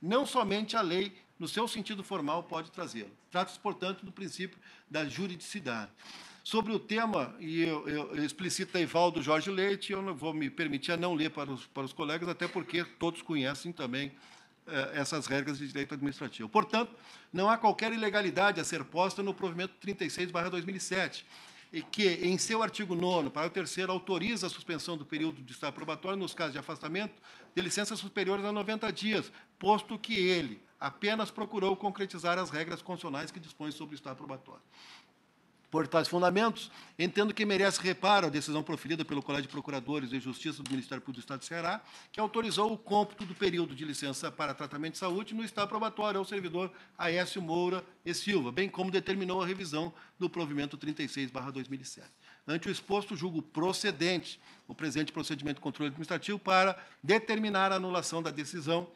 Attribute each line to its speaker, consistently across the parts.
Speaker 1: não somente a lei, no seu sentido formal, pode trazê-lo. Trata-se, portanto, do princípio da juridicidade. Sobre o tema, e eu, eu, explicito a Evaldo Jorge Leite, eu não vou me permitir a não ler para os, para os colegas, até porque todos conhecem também eh, essas regras de direito administrativo. Portanto, não há qualquer ilegalidade a ser posta no provimento 36-2007, e que, em seu artigo 9 parágrafo 3 autoriza a suspensão do período de estado probatório nos casos de afastamento de licenças superiores a 90 dias, posto que ele apenas procurou concretizar as regras constitucionais que dispõem sobre o estado probatório. Por tais fundamentos, entendo que merece reparo a decisão proferida pelo Colégio de Procuradores de Justiça do Ministério Público do Estado de Ceará, que autorizou o cômputo do período de licença para tratamento de saúde no estado probatório ao servidor Aécio Moura e Silva, bem como determinou a revisão do provimento 36/2007. Ante o exposto, julgo procedente o presente procedimento de controle administrativo para determinar a anulação da decisão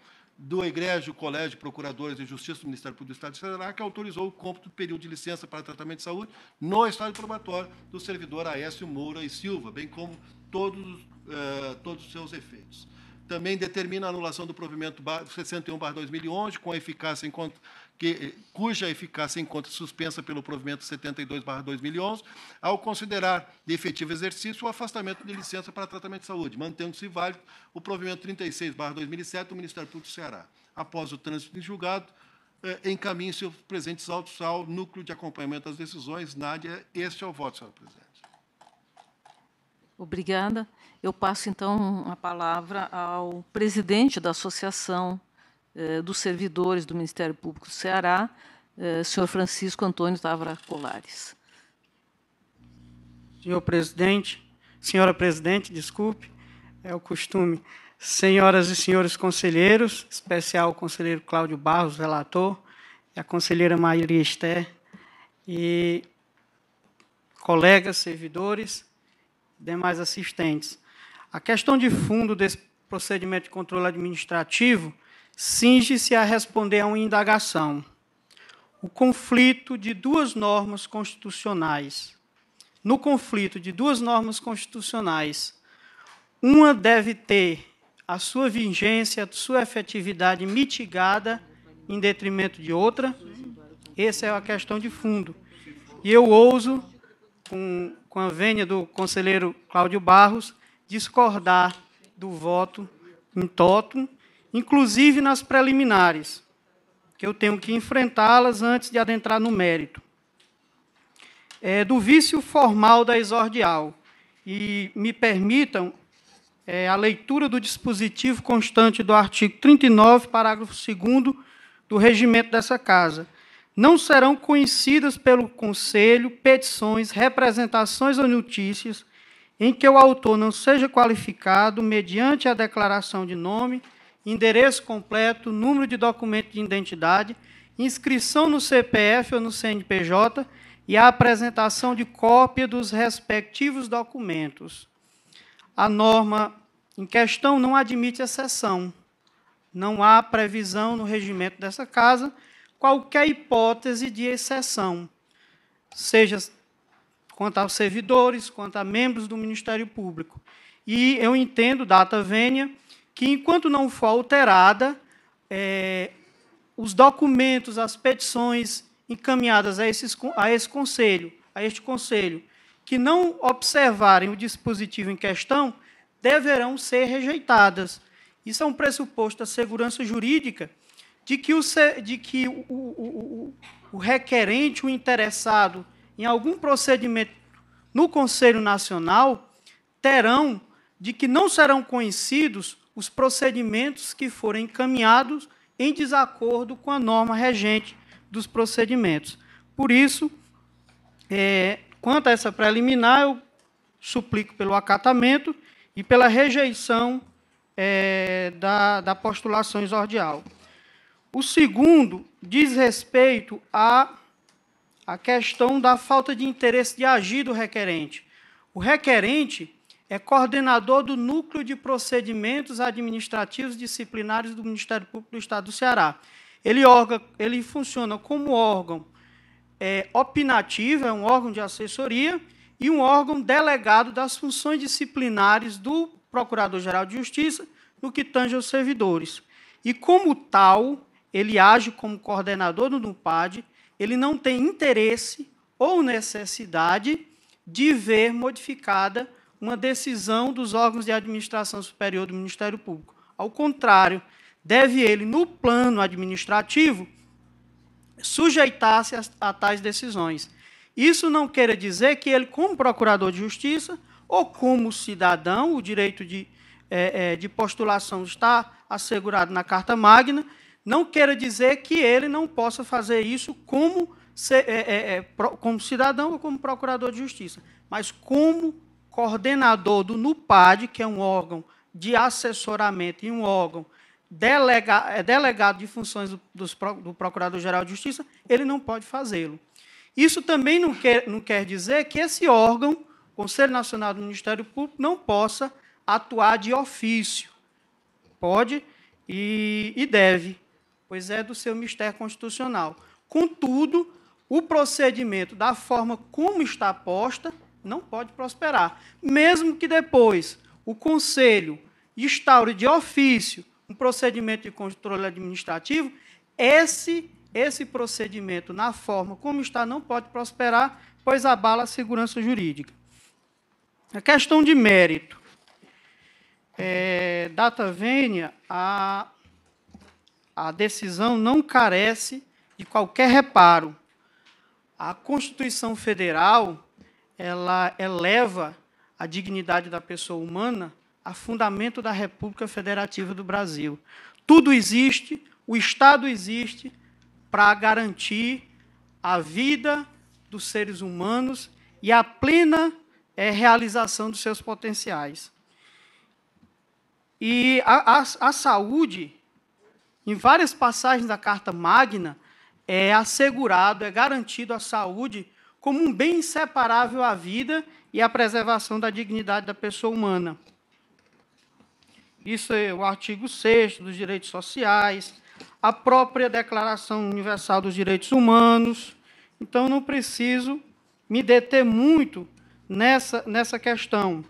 Speaker 1: do Egrégio Colégio de Procuradores de Justiça do Ministério Público do Estado de Ceará, que autorizou o cômputo do período de licença para tratamento de saúde no estado probatório do servidor Aécio Moura e Silva, bem como todos, eh, todos os seus efeitos também determina a anulação do provimento 61/2011 com eficácia em conta que, eh, cuja eficácia encontra suspensa pelo provimento 72/2011, ao considerar de efetivo exercício o afastamento de licença para tratamento de saúde, mantendo-se válido o provimento 36/2007 do Ministério Público do Ceará. Após o trânsito em julgado, eh, encaminhe seus presentes autos ao Núcleo de Acompanhamento das Decisões, NADIA. Este é o voto, senhora presidente.
Speaker 2: Obrigada. Eu passo então a palavra ao presidente da Associação eh, dos Servidores do Ministério Público do Ceará, eh, senhor Francisco Antônio Tavra Colares. Senhor presidente, senhora presidente, desculpe, é o costume. Senhoras e senhores conselheiros, especial o conselheiro Cláudio Barros, relator, e a conselheira Maria Esté, e colegas, servidores, demais assistentes. A questão de fundo desse procedimento de controle administrativo cinge-se a responder a uma indagação. O conflito de duas normas constitucionais. No conflito de duas normas constitucionais, uma deve ter a sua vigência, a sua efetividade mitigada em detrimento de outra. Essa é a questão de fundo. E eu ouso, com com a vênia do conselheiro Cláudio Barros, discordar do voto em toto, inclusive nas preliminares, que eu tenho que enfrentá-las antes de adentrar no mérito. É, do vício formal da exordial, e me permitam é, a leitura do dispositivo constante do artigo 39, parágrafo 2 do regimento dessa casa, não serão conhecidas pelo conselho petições, representações ou notícias em que o autor não seja qualificado mediante a declaração de nome, endereço completo, número de documento de identidade, inscrição no CPF ou no CNPJ e a apresentação de cópia dos respectivos documentos. A norma em questão não admite exceção. Não há previsão no regimento dessa casa qualquer hipótese de exceção, seja quanto aos servidores, quanto a membros do Ministério Público. E eu entendo, data vênia, que enquanto não for alterada, é, os documentos, as petições encaminhadas a, esses, a esse conselho, a este conselho, que não observarem o dispositivo em questão, deverão ser rejeitadas. Isso é um pressuposto da segurança jurídica de que o, de que o, o, o, o requerente, o interessado em algum procedimento no Conselho Nacional, terão de que não serão conhecidos os procedimentos que forem encaminhados em desacordo com a norma regente dos procedimentos. Por isso, é, quanto a essa preliminar, eu suplico pelo acatamento e pela rejeição é, da, da postulação exordial. O segundo diz respeito à, à questão da falta de interesse de agir do requerente. O requerente é coordenador do Núcleo de Procedimentos Administrativos Disciplinares do Ministério Público do Estado do Ceará. Ele, orga, ele funciona como órgão é, opinativo, é um órgão de assessoria, e um órgão delegado das funções disciplinares do Procurador-Geral de Justiça no que tange aos servidores. E, como tal, ele age como coordenador do NUPAD, ele não tem interesse ou necessidade de ver modificada uma decisão dos órgãos de administração superior do Ministério Público. Ao contrário, deve ele, no plano administrativo, sujeitar-se a, a tais decisões. Isso não quer dizer que ele, como procurador de justiça ou como cidadão, o direito de, é, é de postulação está assegurado na Carta Magna, não queira dizer que ele não possa fazer isso como, é, é, é, como cidadão ou como procurador de justiça, mas como coordenador do NUPAD, que é um órgão de assessoramento e um órgão delega, delegado de funções do, do Procurador-Geral de Justiça, ele não pode fazê-lo. Isso também não quer, não quer dizer que esse órgão, Conselho Nacional do Ministério Público, não possa atuar de ofício. Pode e, e deve pois é do seu mistério constitucional. Contudo, o procedimento, da forma como está posta, não pode prosperar. Mesmo que depois o Conselho instaure de ofício um procedimento de controle administrativo, esse, esse procedimento, na forma como está, não pode prosperar, pois abala a segurança jurídica. A questão de mérito. É, data vênia, a a decisão não carece de qualquer reparo. A Constituição Federal, ela eleva a dignidade da pessoa humana a fundamento da República Federativa do Brasil. Tudo existe, o Estado existe para garantir a vida dos seres humanos e a plena é, realização dos seus potenciais. E a, a, a saúde em várias passagens da Carta Magna, é assegurado, é garantido a saúde como um bem inseparável à vida e à preservação da dignidade da pessoa humana. Isso é o artigo 6 dos direitos sociais, a própria Declaração Universal dos Direitos Humanos. Então, não preciso me deter muito nessa, nessa questão.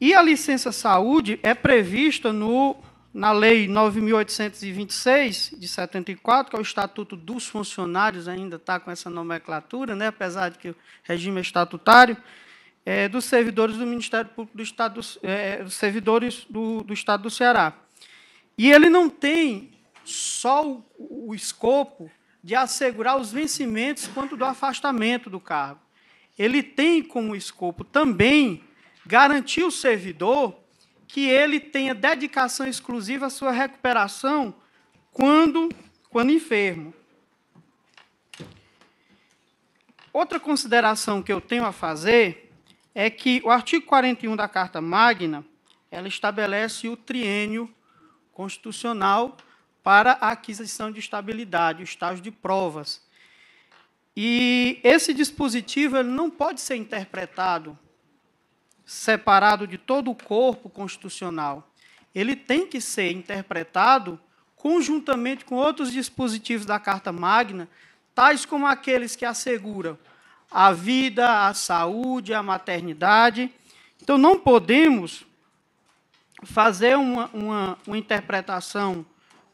Speaker 2: E a licença saúde é prevista no na Lei 9.826, de 74, que é o Estatuto dos Funcionários, ainda está com essa nomenclatura, né, apesar de que o regime é estatutário, é, dos servidores do Ministério Público do Estado, é, dos servidores do, do Estado do Ceará. E ele não tem só o, o escopo de assegurar os vencimentos quanto do afastamento do cargo. Ele tem como escopo também garantir o servidor que ele tenha dedicação exclusiva à sua recuperação quando, quando enfermo. Outra consideração que eu tenho a fazer é que o artigo 41 da Carta Magna, ela estabelece o triênio constitucional para a aquisição de estabilidade, o estágio de provas. E esse dispositivo ele não pode ser interpretado separado de todo o corpo constitucional, ele tem que ser interpretado conjuntamente com outros dispositivos da Carta Magna, tais como aqueles que asseguram a vida, a saúde, a maternidade. Então, não podemos fazer uma, uma, uma interpretação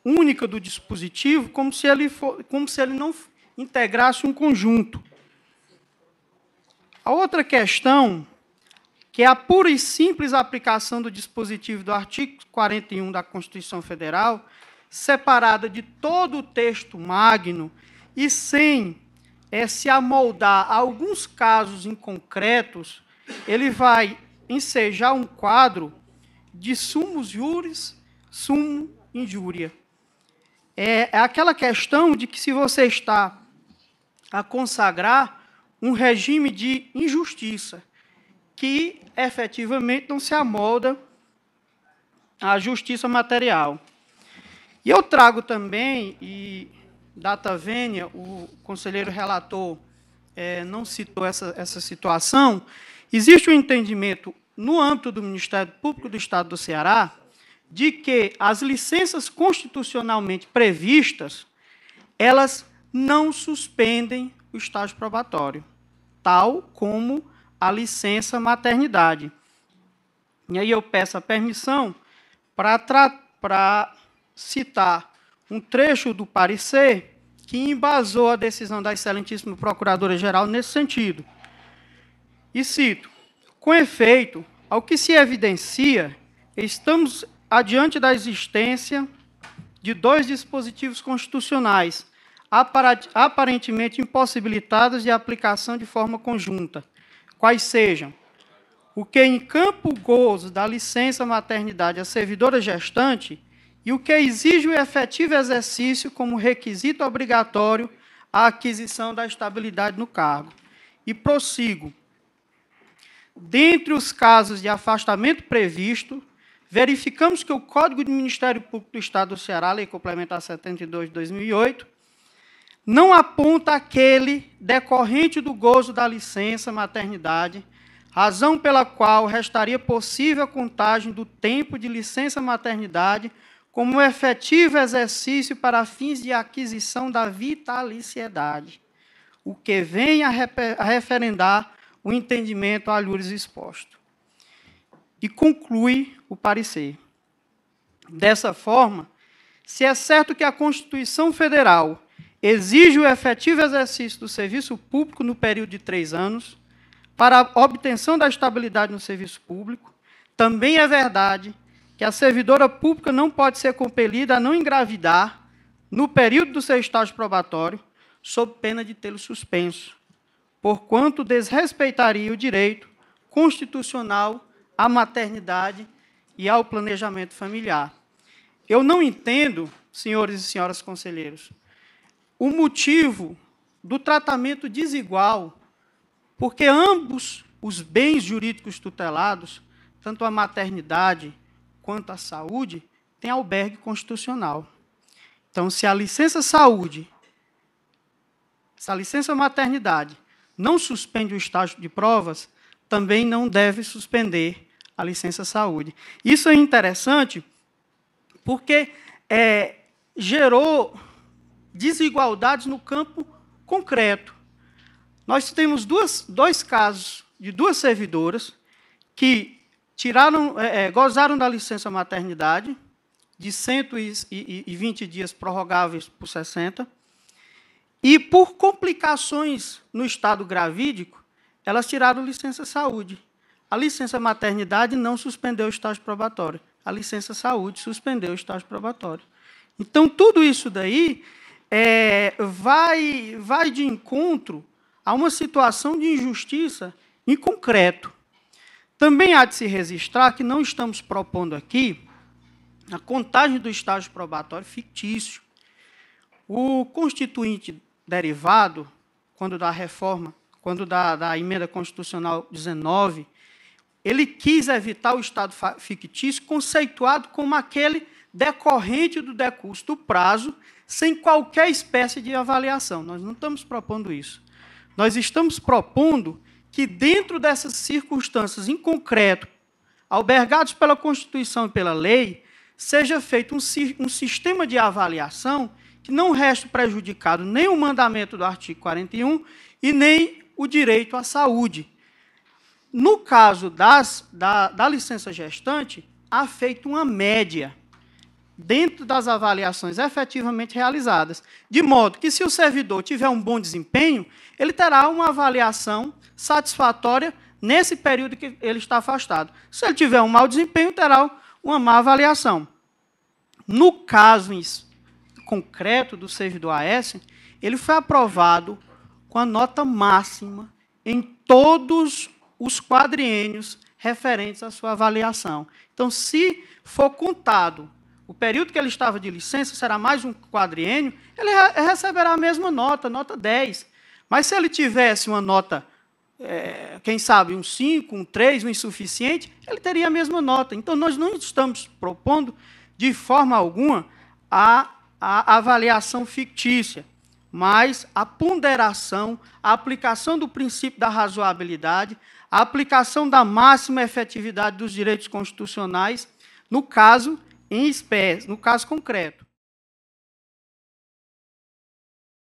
Speaker 2: única do dispositivo como se ele, for, como se ele não integrasse um conjunto. A outra questão que é a pura e simples aplicação do dispositivo do artigo 41 da Constituição Federal, separada de todo o texto magno e sem é, se amoldar a alguns casos inconcretos, ele vai ensejar um quadro de sumos juris, sumo injúria. É, é aquela questão de que se você está a consagrar um regime de injustiça, que efetivamente não se amolda à justiça material. E eu trago também, e data vênia, o conselheiro relator é, não citou essa, essa situação, existe um entendimento no âmbito do Ministério Público do Estado do Ceará de que as licenças constitucionalmente previstas, elas não suspendem o estágio probatório, tal como a licença maternidade. E aí eu peço a permissão para citar um trecho do parecer que embasou a decisão da excelentíssima Procuradora-Geral nesse sentido. E cito: Com efeito, ao que se evidencia, estamos adiante da existência de dois dispositivos constitucionais aparentemente impossibilitados de aplicação de forma conjunta quais sejam o que em campo gozo da licença maternidade à servidora gestante e o que exige o efetivo exercício como requisito obrigatório à aquisição da estabilidade no cargo. E prossigo. Dentre os casos de afastamento previsto, verificamos que o Código do Ministério Público do Estado do Ceará, Lei Complementar 72 de 2008, não aponta aquele decorrente do gozo da licença maternidade, razão pela qual restaria possível a contagem do tempo de licença maternidade como um efetivo exercício para fins de aquisição da vitaliciedade, o que vem a, a referendar o entendimento a exposto. E conclui o parecer. Dessa forma, se é certo que a Constituição Federal exige o efetivo exercício do serviço público no período de três anos, para a obtenção da estabilidade no serviço público, também é verdade que a servidora pública não pode ser compelida a não engravidar no período do seu estágio probatório, sob pena de tê-lo suspenso, porquanto desrespeitaria o direito constitucional à maternidade e ao planejamento familiar. Eu não entendo, senhores e senhoras conselheiros, o motivo do tratamento desigual, porque ambos os bens jurídicos tutelados, tanto a maternidade quanto a saúde, têm albergue constitucional. Então, se a licença saúde, se a licença maternidade não suspende o estágio de provas, também não deve suspender a licença saúde. Isso é interessante porque é, gerou desigualdades no campo concreto. Nós temos duas, dois casos de duas servidoras que tiraram, é, é gozaram da licença maternidade de 120 dias prorrogáveis por 60 e por complicações no estado gravídico, elas tiraram licença saúde. A licença maternidade não suspendeu o estágio probatório. A licença saúde suspendeu o estágio probatório. Então, tudo isso daí é, vai, vai de encontro a uma situação de injustiça em concreto. Também há de se registrar que não estamos propondo aqui a contagem do estágio probatório fictício. O constituinte derivado, quando da reforma, quando da, da emenda constitucional 19, ele quis evitar o estado fictício conceituado como aquele decorrente do decurso do prazo, sem qualquer espécie de avaliação. Nós não estamos propondo isso. Nós estamos propondo que, dentro dessas circunstâncias em concreto, albergados pela Constituição e pela lei, seja feito um, um sistema de avaliação que não reste prejudicado nem o mandamento do artigo 41 e nem o direito à saúde. No caso das, da, da licença gestante, há feito uma média dentro das avaliações efetivamente realizadas. De modo que, se o servidor tiver um bom desempenho, ele terá uma avaliação satisfatória nesse período que ele está afastado. Se ele tiver um mau desempenho, terá uma má avaliação. No caso concreto do servidor AS, ele foi aprovado com a nota máxima em todos os quadriênios referentes à sua avaliação. Então, se for contado o período que ele estava de licença será mais um quadriênio, ele receberá a mesma nota, nota 10. Mas se ele tivesse uma nota, é, quem sabe, um 5, um 3, um insuficiente, ele teria a mesma nota. Então, nós não estamos propondo, de forma alguma, a, a avaliação fictícia, mas a ponderação, a aplicação do princípio da razoabilidade, a aplicação da máxima efetividade dos direitos constitucionais, no caso em espécie, no caso concreto,